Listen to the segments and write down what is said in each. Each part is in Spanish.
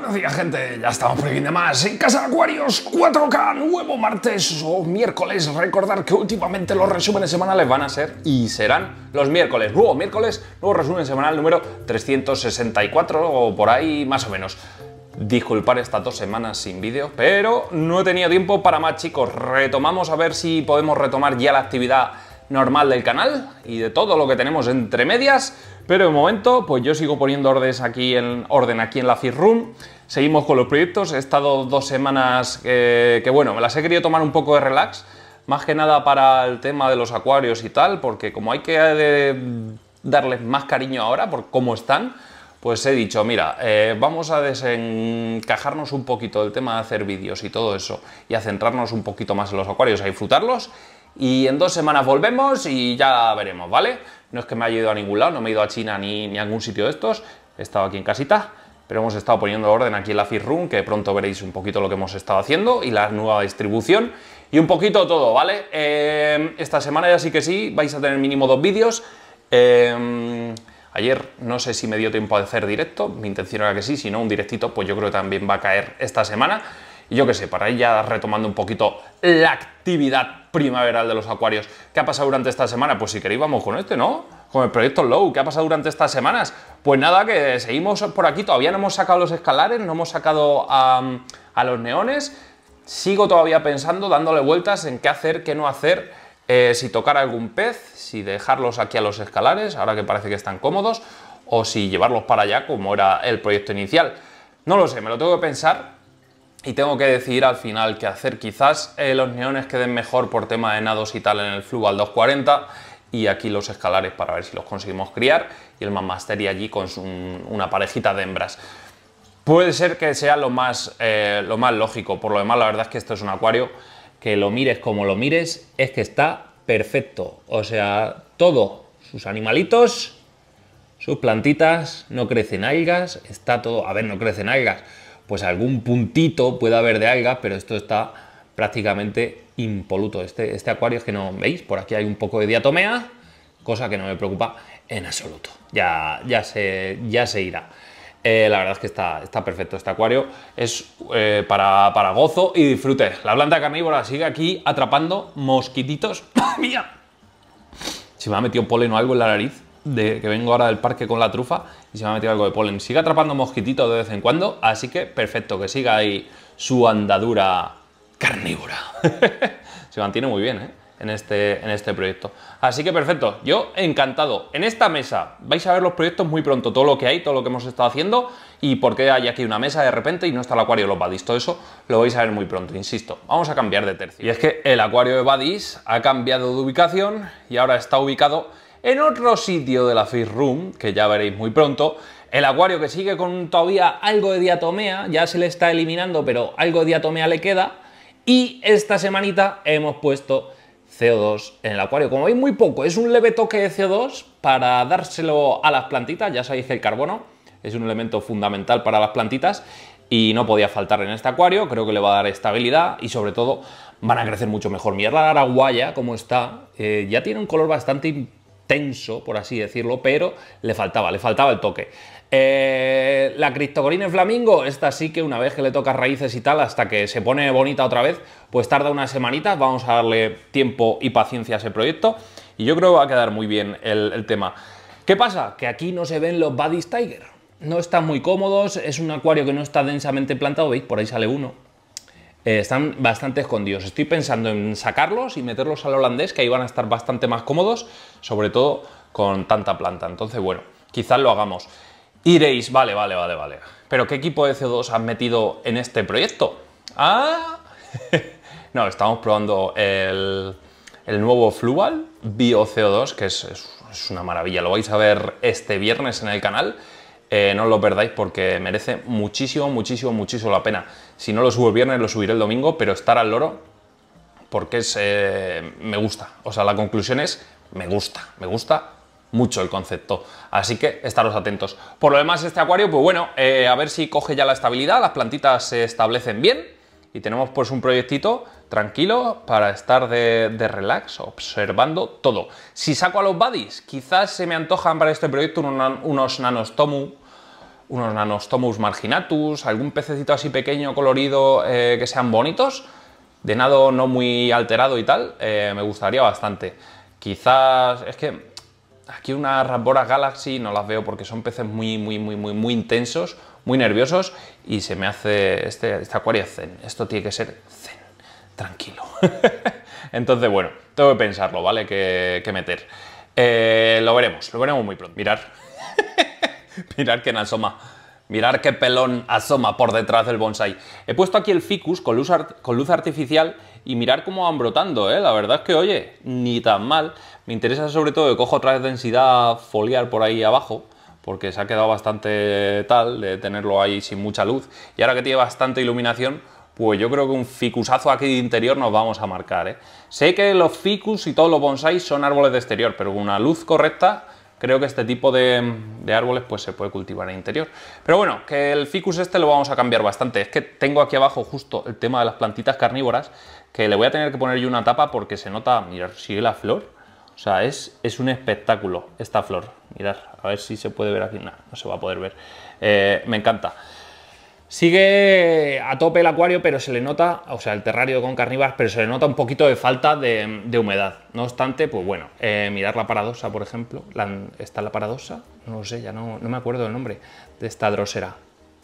Buenos días, gente. Ya estamos por aquí de más. En Casa de Acuarios 4K, nuevo martes o miércoles. Recordar que últimamente los resúmenes semanales van a ser y serán los miércoles. Nuevo miércoles, nuevo resumen semanal número 364 o por ahí más o menos. Disculpar estas dos semanas sin vídeo, pero no he tenido tiempo para más, chicos. Retomamos a ver si podemos retomar ya la actividad normal del canal y de todo lo que tenemos entre medias pero de momento, pues yo sigo poniendo aquí en, orden aquí en la Fit Room. Seguimos con los proyectos. He estado dos semanas eh, que, bueno, me las he querido tomar un poco de relax. Más que nada para el tema de los acuarios y tal, porque como hay que eh, darles más cariño ahora por cómo están, pues he dicho, mira, eh, vamos a desencajarnos un poquito del tema de hacer vídeos y todo eso, y a centrarnos un poquito más en los acuarios, a disfrutarlos y en dos semanas volvemos y ya veremos, ¿vale? No es que me haya ido a ningún lado, no me he ido a China ni, ni a ningún sitio de estos, he estado aquí en casita, pero hemos estado poniendo orden aquí en la Fit Room, que pronto veréis un poquito lo que hemos estado haciendo y la nueva distribución y un poquito todo, ¿vale? Em, esta semana ya sí que sí, vais a tener mínimo dos vídeos. Em, ayer no sé si me dio tiempo a hacer directo, mi intención era que sí, si no un directito, pues yo creo que también va a caer esta semana. Y yo qué sé, para ir ya retomando un poquito la actividad primaveral de los acuarios. ¿Qué ha pasado durante esta semana? Pues si queréis vamos con este, ¿no? Con el proyecto Low, ¿qué ha pasado durante estas semanas? Pues nada, que seguimos por aquí, todavía no hemos sacado los escalares, no hemos sacado a los neones, sigo todavía pensando, dándole vueltas en qué hacer, qué no hacer, eh, si tocar algún pez, si dejarlos aquí a los escalares, ahora que parece que están cómodos, o si llevarlos para allá como era el proyecto inicial. No lo sé, me lo tengo que pensar, y tengo que decidir al final qué hacer. Quizás eh, los neones queden mejor por tema de nados y tal en el al 240 y aquí los escalares para ver si los conseguimos criar y el y allí con una parejita de hembras. Puede ser que sea lo más, eh, lo más lógico, por lo demás la verdad es que esto es un acuario que lo mires como lo mires, es que está perfecto. O sea, todo, sus animalitos, sus plantitas, no crecen algas, está todo... A ver, no crecen algas, pues algún puntito puede haber de algas, pero esto está prácticamente impoluto. Este, este acuario es que no, ¿veis? Por aquí hay un poco de diatomea, cosa que no me preocupa en absoluto. Ya, ya, se, ya se irá. Eh, la verdad es que está, está perfecto este acuario. Es eh, para, para, gozo y disfrute. La planta carnívora sigue aquí atrapando mosquititos. ¡Mía! Se me ha metido polen o algo en la nariz de que vengo ahora del parque con la trufa y se me ha metido algo de polen. Sigue atrapando mosquititos de vez en cuando, así que perfecto, que siga ahí su andadura carnívora. se mantiene muy bien, ¿eh? En este, en este proyecto. Así que perfecto, yo encantado. En esta mesa vais a ver los proyectos muy pronto, todo lo que hay, todo lo que hemos estado haciendo y por qué hay aquí una mesa de repente y no está el acuario de los badis. Todo eso lo vais a ver muy pronto, insisto. Vamos a cambiar de tercio. Y es que el acuario de badis ha cambiado de ubicación y ahora está ubicado en otro sitio de la Fish Room, que ya veréis muy pronto, el acuario que sigue con todavía algo de diatomea, ya se le está eliminando, pero algo de diatomea le queda. Y esta semanita hemos puesto CO2 en el acuario. Como veis, muy poco. Es un leve toque de CO2 para dárselo a las plantitas. Ya sabéis que el carbono es un elemento fundamental para las plantitas y no podía faltar en este acuario. Creo que le va a dar estabilidad y sobre todo van a crecer mucho mejor. Mirad la araguaya como está. Eh, ya tiene un color bastante importante, tenso, por así decirlo, pero le faltaba, le faltaba el toque. Eh, la criptocorina en Flamingo, esta sí que una vez que le tocas raíces y tal, hasta que se pone bonita otra vez, pues tarda unas semanitas, vamos a darle tiempo y paciencia a ese proyecto y yo creo que va a quedar muy bien el, el tema. ¿Qué pasa? Que aquí no se ven los Buddies Tiger, no están muy cómodos, es un acuario que no está densamente plantado, veis, por ahí sale uno, eh, están bastante escondidos. Estoy pensando en sacarlos y meterlos al holandés, que ahí van a estar bastante más cómodos, sobre todo con tanta planta. Entonces, bueno, quizás lo hagamos. Iréis, vale, vale, vale, vale. Pero ¿qué equipo de CO2 has metido en este proyecto? Ah, no, estamos probando el, nuevo Fluval Bio CO2, que es una maravilla. Lo vais a ver este viernes en el canal. Eh, no lo perdáis porque merece muchísimo, muchísimo, muchísimo la pena. Si no lo subo el viernes, lo subiré el domingo, pero estar al loro porque es, eh, me gusta. O sea, la conclusión es, me gusta, me gusta mucho el concepto. Así que estaros atentos. Por lo demás, este acuario, pues bueno, eh, a ver si coge ya la estabilidad, las plantitas se establecen bien y tenemos pues un proyectito tranquilo para estar de, relax, observando todo. Si saco a los buddies, quizás se me antojan para este proyecto unos, unos nanos Tomu unos nanostomus marginatus, algún pececito así pequeño, colorido, eh, que sean bonitos, de nado no muy alterado y tal, eh, me gustaría bastante. Quizás, es que aquí unas Rasboras Galaxy no las veo porque son peces muy, muy, muy, muy, muy intensos, muy nerviosos y se me hace este, este acuario zen. Esto tiene que ser zen, tranquilo. Entonces, bueno, tengo que pensarlo, ¿vale? Que, meter. Eh, lo veremos, lo veremos muy pronto. Mirar. Mirar quién asoma. Mirar qué pelón asoma por detrás del bonsai. He puesto aquí el ficus con luz, artificial y mirar cómo van brotando, ¿eh? La verdad es que, oye, ni tan mal. Me interesa sobre todo que cojo otra densidad foliar por ahí abajo, porque se ha quedado bastante tal de tenerlo ahí sin mucha luz. Y ahora que tiene bastante iluminación, pues yo creo que un ficusazo aquí de interior nos vamos a marcar. ¿eh? Sé que los ficus y todos los bonsais son árboles de exterior, pero con una luz correcta creo que este tipo de, árboles pues se puede cultivar en interior. Pero bueno, que el ficus este lo vamos a cambiar bastante. Es que tengo aquí abajo justo el tema de las plantitas carnívoras, que le voy a tener que poner yo una tapa porque se nota, mirar, sigue la flor. O sea, es, es un espectáculo esta flor. Mirad, a ver si se puede ver aquí. No, no se va a poder ver. Eh, me encanta. Sigue a tope el acuario, pero se le nota, o sea, el terrario con carnívoros, pero se le nota un poquito de falta de, humedad. No obstante, pues bueno, eh, mirar la paradosa, por ejemplo. ¿Está la paradosa? No lo sé, ya no, no me acuerdo el nombre de esta drosera.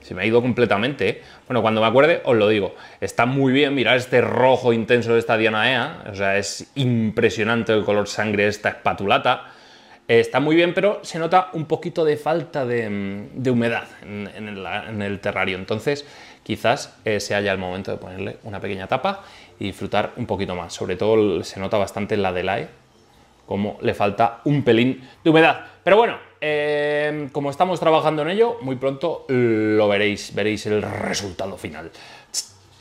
Se me ha ido completamente. ¿eh? Bueno, cuando me acuerde, os lo digo. Está muy bien mirar este rojo intenso de esta Dianaea. O sea, es impresionante el color sangre de esta espatulata. Eh, está muy bien, pero se nota un poquito de falta de, mm, humedad en, el, terrario. Entonces, quizás eh, sea ya el momento de ponerle una pequeña tapa y disfrutar un poquito más. Sobre todo se nota bastante en la delay e, como le falta un pelín de humedad. Pero bueno, em, como estamos trabajando en ello, muy pronto lo veréis, veréis el resultado final.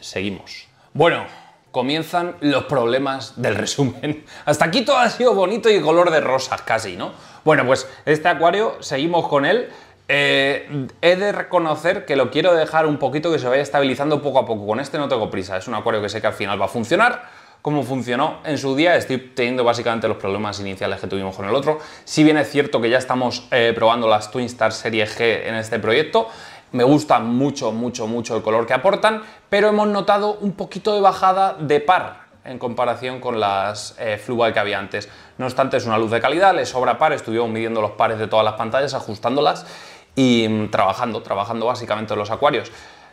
Seguimos. Bueno, comienzan los problemas del resumen. Hasta aquí todo ha sido bonito y color de rosas casi, ¿no? Bueno, pues este acuario, seguimos con él. Eh, he de reconocer que lo quiero dejar un poquito que se vaya estabilizando poco a poco. Con este no tengo prisa, es un acuario que sé que al final va a funcionar como funcionó en su día. Estoy teniendo básicamente los problemas iniciales que tuvimos con el otro. Si bien es cierto que ya estamos eh, probando las Twin Star Serie G en este proyecto, me gusta mucho, mucho, mucho el color que aportan, pero hemos notado un poquito de bajada de par en comparación con las eh, que había antes. No obstante, es una luz de calidad, le sobra par, estuvimos midiendo los pares de todas las pantallas, ajustándolas y mm, trabajando, trabajando básicamente los acuarios.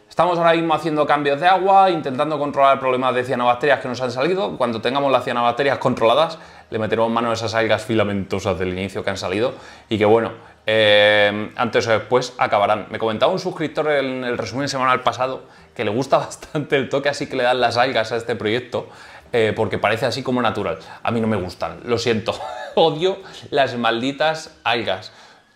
Estamos ahora mismo haciendo cambios de agua, intentando controlar el de cianobacterias que nos han salido. Cuando tengamos las cianobacterias controladas, le meteremos mano a esas algas filamentosas del inicio que han salido y que bueno, eh, antes o después acabarán. Me comentaba un suscriptor en el resumen semanal pasado que le gusta bastante el toque así que le dan las algas a este proyecto. Eh, porque parece así como natural. A mí no me gustan, lo siento. Odio las malditas algas.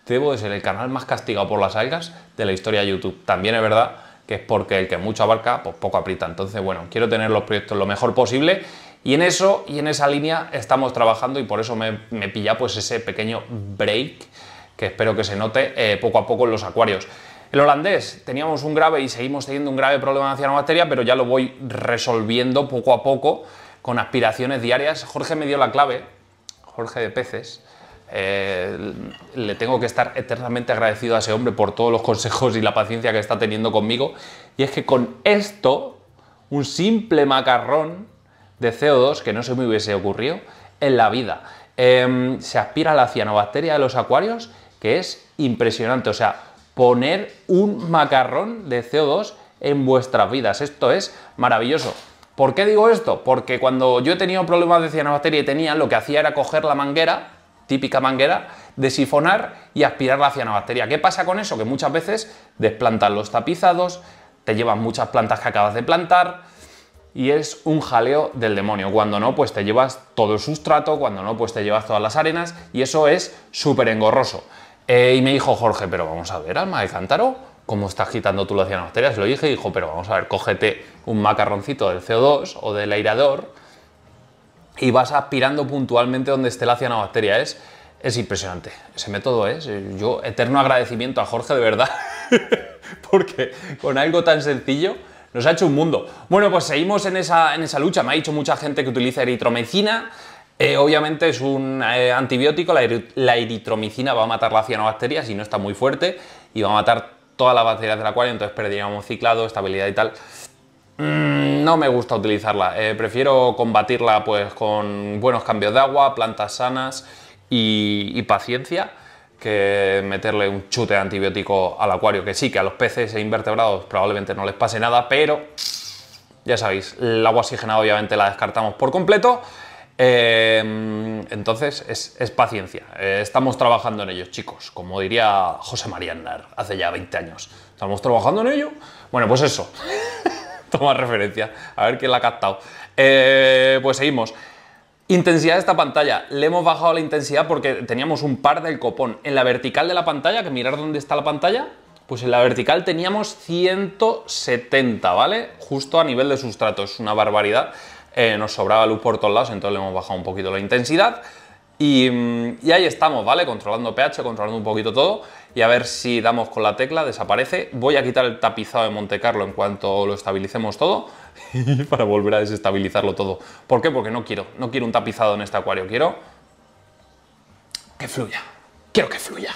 Debo de ser el canal más castigado por las algas de la historia de YouTube. También es verdad que es porque el que mucho abarca, pues poco aprieta. Entonces, bueno, quiero tener los proyectos lo mejor posible y en eso y en esa línea estamos trabajando y por eso me, me pilla pues ese pequeño break que espero que se note eh, poco a poco en los acuarios. El holandés, teníamos un grave y seguimos teniendo un grave problema de cianobacteria, pero ya lo voy resolviendo poco a poco con aspiraciones diarias. Jorge me dio la clave, Jorge de Peces. Eh, le tengo que estar eternamente agradecido a ese hombre por todos los consejos y la paciencia que está teniendo conmigo. Y es que con esto, un simple macarrón de CO2, que no se me hubiese ocurrido, en la vida. Em, se aspira la cianobacteria de los acuarios que es impresionante. O sea, poner un macarrón de CO2 en vuestras vidas. Esto es maravilloso. ¿Por qué digo esto? Porque cuando yo he tenido problemas de cianobacteria y tenía, lo que hacía era coger la manguera, típica manguera, desifonar y aspirar la cianobacteria. ¿Qué pasa con eso? Que muchas veces desplantan los tapizados, te llevan muchas plantas que acabas de plantar y es un jaleo del demonio. Cuando no, pues te llevas todo el sustrato, cuando no, pues te llevas todas las arenas y eso es súper engorroso. Eh, y me dijo Jorge, pero vamos a ver, alma de cántaro, ¿cómo estás quitando tú cianobacteria? cianobacterias? Lo dije y dijo, pero vamos a ver, cógete un macarroncito del CO2 o del airador y vas aspirando puntualmente donde esté la cianobacteria. Es, es impresionante. Ese método es, eh, yo, eterno agradecimiento a Jorge, de verdad, porque con algo tan sencillo nos ha hecho un mundo. Bueno, pues seguimos en esa, en esa lucha. Me ha dicho mucha gente que utiliza eritromecina. Eh, obviamente es un eh, antibiótico, la, eritromicina va a matar la cianobacterias y no está muy fuerte y va a matar todas las bacterias del acuario, entonces perderíamos ciclado, estabilidad y tal. Mm, no me gusta utilizarla, eh, prefiero combatirla pues con buenos cambios de agua, plantas sanas y, y paciencia que meterle un chute de antibiótico al acuario, que sí, que a los peces e invertebrados probablemente no les pase nada, pero ya sabéis, el agua oxigenada obviamente la descartamos por completo. Em, entonces, es, paciencia. Eh, estamos trabajando en ello, chicos, como diría José María Andar hace ya 20 años. ¿Estamos trabajando en ello? Bueno, pues eso. Toma referencia, a ver quién la ha captado. Eh, pues seguimos. Intensidad de esta pantalla. Le hemos bajado la intensidad porque teníamos un par del copón. En la vertical de la pantalla, que mirar dónde está la pantalla, pues en la vertical teníamos 170, ¿vale? Justo a nivel de sustrato, es una barbaridad. Eh, nos sobraba luz por todos lados, entonces le hemos bajado un poquito la intensidad. Mm, y, ahí estamos, ¿vale? Controlando pH, controlando un poquito todo y a ver si damos con la tecla, desaparece. Voy a quitar el tapizado de Monte Carlo en cuanto lo estabilicemos todo para volver a desestabilizarlo todo. ¿Por qué? Porque no quiero, no quiero un tapizado en este acuario, quiero que fluya, quiero que fluya.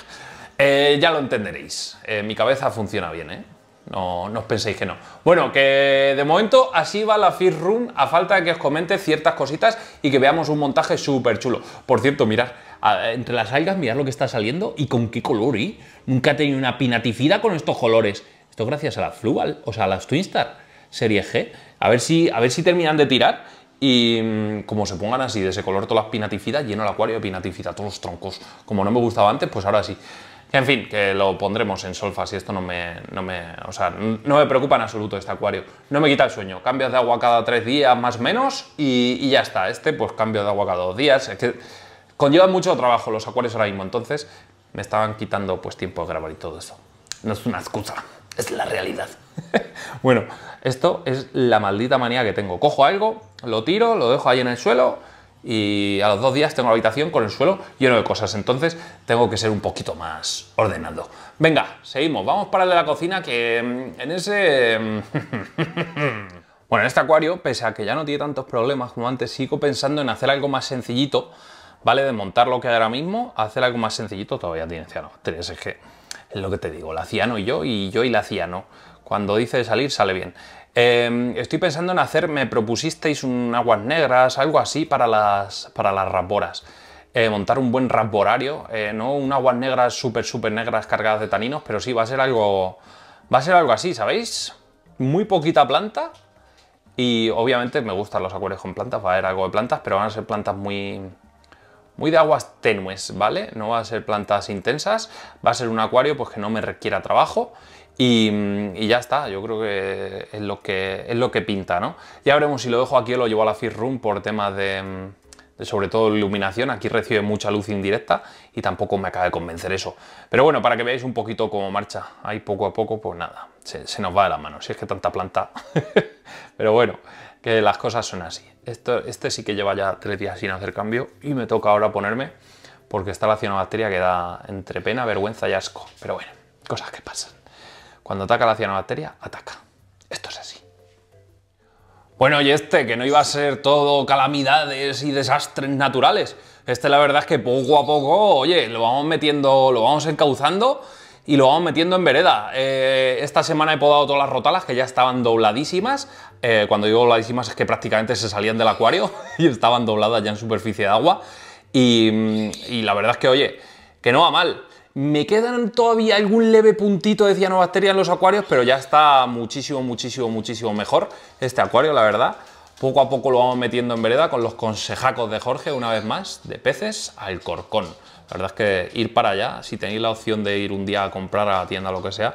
Eh, ya lo entenderéis, eh, mi cabeza funciona bien, ¿eh? No, no os penséis que no. Bueno, que de momento así va la fish Room, a falta de que os comente ciertas cositas y que veamos un montaje súper chulo. Por cierto, mirad, entre las algas, mirad lo que está saliendo y con qué color, ¿eh? Nunca he tenido una pinaticida con estos colores. Esto gracias a la Fluval, o sea, a las Twinstar Serie G. A ver si, a ver si terminan de tirar y mm, como se pongan así, de ese color todas las pinatifidas, lleno el acuario de todos los troncos. Como no me gustaba antes, pues ahora sí. En fin, que lo pondremos en solfa. Si esto no me, no me, o sea, no me preocupa en absoluto este acuario. No me quita el sueño. Cambios de agua cada tres días más o menos y, ya está. Este, pues cambio de agua cada dos días. Es que conlleva mucho trabajo los acuarios ahora mismo. Entonces me estaban quitando pues tiempo de grabar y todo eso. No es una excusa, es la realidad. bueno, esto es la maldita manía que tengo. Cojo algo, lo tiro, lo dejo ahí en el suelo y a los dos días tengo la habitación con el suelo lleno de cosas. Entonces tengo que ser un poquito más ordenado. Venga, seguimos. Vamos para el de la cocina que mm, en ese... Mm, bueno, en este acuario, pese a que ya no tiene tantos problemas como antes, sigo pensando en hacer algo más sencillito, ¿vale? De montar lo que ahora mismo, hacer algo más sencillito. Todavía tiene ciano. es que es lo que te digo, la ciano y yo, y yo y la ciano. Cuando dice salir, sale bien. Em, estoy pensando en hacer, me propusisteis un aguas negras, algo así para las, para las eh, montar un buen rasborario, eh, no un aguas negras súper, súper negras cargadas de taninos, pero sí, va a ser algo, va a ser algo así, ¿sabéis? Muy poquita planta y obviamente me gustan los acuarios con plantas, va a haber algo de plantas, pero van a ser plantas muy, muy de aguas tenues, ¿vale? No va a ser plantas intensas, va a ser un acuario pues que no me requiera trabajo y, ya está, yo creo que es lo que, es lo que pinta, ¿no? Ya veremos si lo dejo aquí o lo llevo a la Fit Room por temas de, sobre todo iluminación. Aquí recibe mucha luz indirecta y tampoco me acaba de convencer eso. Pero bueno, para que veáis un poquito cómo marcha ahí poco a poco, pues nada, se, nos va de la mano. Si es que tanta planta. Pero bueno, que las cosas son así. Esto, este sí que lleva ya tres días sin hacer cambio y me toca ahora ponerme porque está la cianobacteria que da entre pena, vergüenza y asco. Pero bueno, cosas que pasan. Cuando ataca la cianobacteria, ataca. Esto es así. Bueno, y este, que no iba a ser todo calamidades y desastres naturales. Este, la verdad es que poco a poco, oye, lo vamos metiendo, lo vamos encauzando y lo vamos metiendo en vereda. Eh, esta semana he podado todas las rotalas que ya estaban dobladísimas. Eh, cuando digo dobladísimas es que prácticamente se salían del acuario y estaban dobladas ya en superficie de agua. y la verdad es que, oye, que no va mal. Me quedan todavía algún leve puntito de cianobacteria en los acuarios, pero ya está muchísimo, muchísimo, muchísimo mejor este acuario, la verdad. Poco a poco lo vamos metiendo en vereda con los consejacos de Jorge, una vez más, de peces al corcón. La verdad es que ir para allá, si tenéis la opción de ir un día a comprar a la tienda o lo que sea,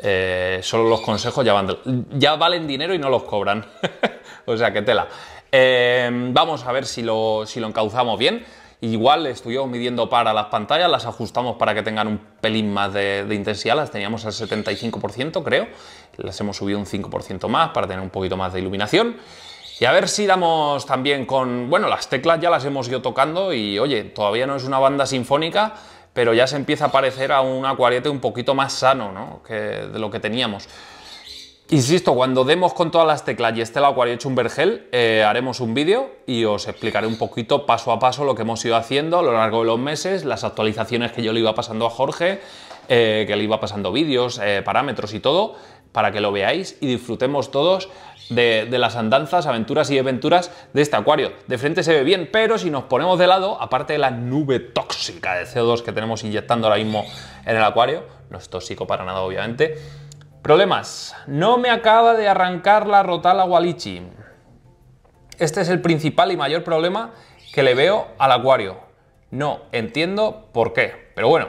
eh, solo los consejos ya, van ya valen dinero y no los cobran. o sea, que tela. Eh, vamos a ver si si lo encauzamos bien. Igual estuvimos midiendo para las pantallas, las ajustamos para que tengan un pelín más de, intensidad, las teníamos al 75% creo, las hemos subido un 5% más para tener un poquito más de iluminación. Y a ver si damos también con, bueno, las teclas ya las hemos ido tocando y oye, todavía no es una banda sinfónica, pero ya se empieza a parecer a un acuarete un poquito más sano ¿no? de lo que teníamos. Insisto, cuando demos con todas las teclas y esté el acuario hecho un vergel, eh, haremos un vídeo y os explicaré un poquito paso a paso lo que hemos ido haciendo a lo largo de los meses, las actualizaciones que yo le iba pasando a Jorge, eh, que le iba pasando vídeos, eh, parámetros y todo, para que lo veáis y disfrutemos todos de, de, las andanzas, aventuras y aventuras de este acuario. De frente se ve bien, pero si nos ponemos de lado, aparte de la nube tóxica de CO2 que tenemos inyectando ahora mismo en el acuario, no es tóxico para nada obviamente, Problemas. No me acaba de arrancar la Rotala Walichi. Este es el principal y mayor problema que le veo al acuario. No entiendo por qué, pero bueno.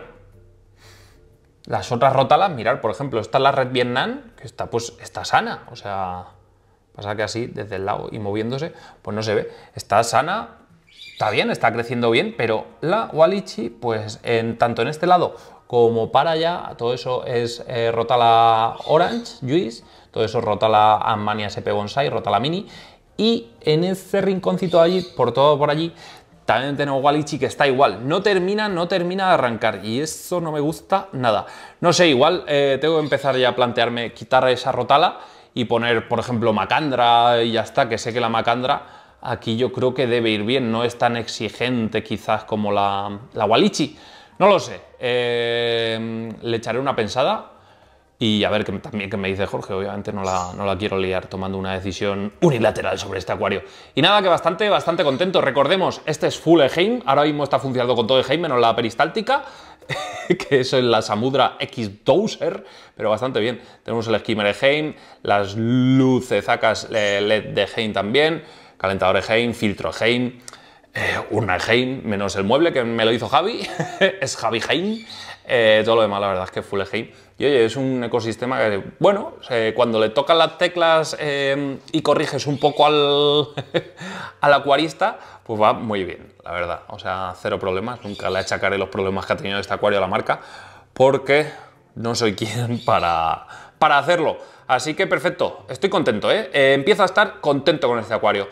Las otras rotalas, mirar, por ejemplo, está la red Vietnam, que está pues está sana, o sea, pasa que así desde el lado y moviéndose, pues no se ve. Está sana, está bien, está creciendo bien, pero la Walichi, pues en, tanto en este lado como para allá, todo eso es eh, Rotala Orange, Juice, todo eso Rotala Ammania SP Bonsai, Rotala Mini, y en ese rinconcito allí, por todo por allí, también tenemos Walichi que está igual. No termina, no termina de arrancar. Y eso no me gusta nada. No sé, igual eh, tengo que empezar ya a plantearme quitar esa rotala y poner, por ejemplo, Macandra y ya está. Que sé que la Macandra aquí yo creo que debe ir bien. No es tan exigente quizás como la, la Walichi. No lo sé. Eh, le echaré una pensada y a ver qué también que me dice Jorge. Obviamente no la, no la, quiero liar tomando una decisión unilateral sobre este acuario. Y nada, que bastante, bastante contento. Recordemos, este es full Heim. Ahora mismo está funcionando con todo Heim menos la peristáltica. que es la Samudra X-Doser, pero bastante bien. Tenemos el Skimmer Heim, las luces sacas LED de Heim también, calentador Heim, filtro Heim. Eh, una Heim, menos el mueble que me lo hizo Javi, es Javi Heim. Eh, todo lo demás, la verdad es que full Heim. Y oye, es un ecosistema que, bueno, eh, cuando le tocan las teclas y corriges un poco al, al acuarista, pues va muy bien, la verdad. O sea, cero problemas. Nunca le achacaré los problemas que ha tenido este acuario a la marca, porque no soy quien para, para hacerlo. Así que perfecto, estoy contento, Empiezo a estar contento con este acuario.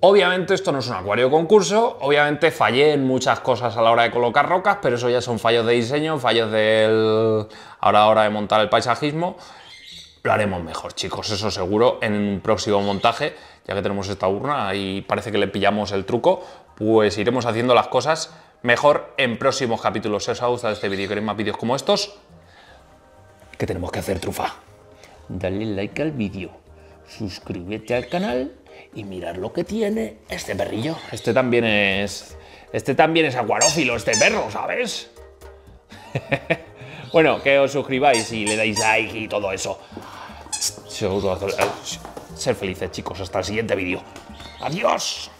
Obviamente esto no es un acuario concurso, obviamente fallé en muchas cosas a la hora de colocar rocas, pero eso ya son fallos de diseño, fallos del... ahora hora de montar el paisajismo. Lo haremos mejor, chicos, eso seguro, en un próximo montaje, ya que tenemos esta urna y parece que le pillamos el truco, pues iremos haciendo las cosas mejor en próximos capítulos. Si os ha gustado este vídeo y queréis más vídeos como estos, ¿qué tenemos que hacer, trufa? Dale like al vídeo, suscríbete al canal y mirar lo que tiene este perrillo. Este también es. Este también es acuarófilo, este perro, ¿sabes? bueno, que os suscribáis y le dais like y todo eso. Ser felices, chicos. Hasta el siguiente vídeo. ¡Adiós!